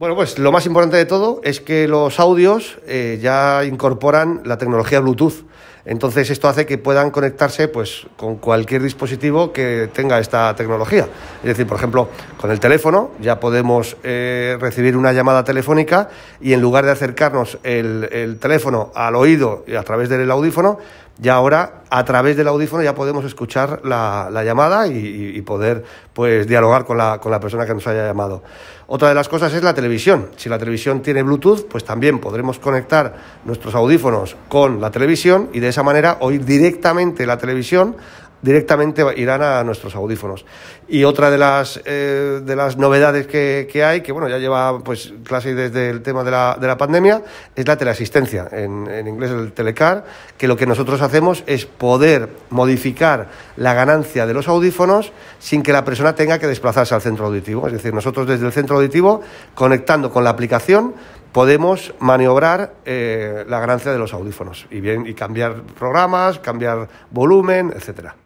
Bueno, pues lo más importante de todo es que los audios eh, ya incorporan la tecnología Bluetooth. Entonces esto hace que puedan conectarse pues, con cualquier dispositivo que tenga esta tecnología. Es decir, por ejemplo, con el teléfono ya podemos eh, recibir una llamada telefónica y en lugar de acercarnos el, teléfono al oído y a través del audífono, ya ahora a través del audífono ya podemos escuchar la, llamada y, poder pues dialogar con la, con la persona que nos haya llamado. Otra de las cosas es la televisión. Si la televisión tiene Bluetooth, pues también podremos conectar nuestros audífonos con la televisión y de esa manera oír directamente la televisión directamente irán a nuestros audífonos. Y otra de las, eh, de las novedades que, hay, que bueno, ya lleva pues clase desde el tema de la, de la pandemia, es la teleasistencia, en, en, inglés el telecar, que lo que nosotros hacemos es poder modificar la ganancia de los audífonos sin que la persona tenga que desplazarse al centro auditivo. Es decir, nosotros desde el centro auditivo, conectando con la aplicación, podemos maniobrar eh, la ganancia de los audífonos y, bien, y cambiar programas, cambiar volumen, etcétera.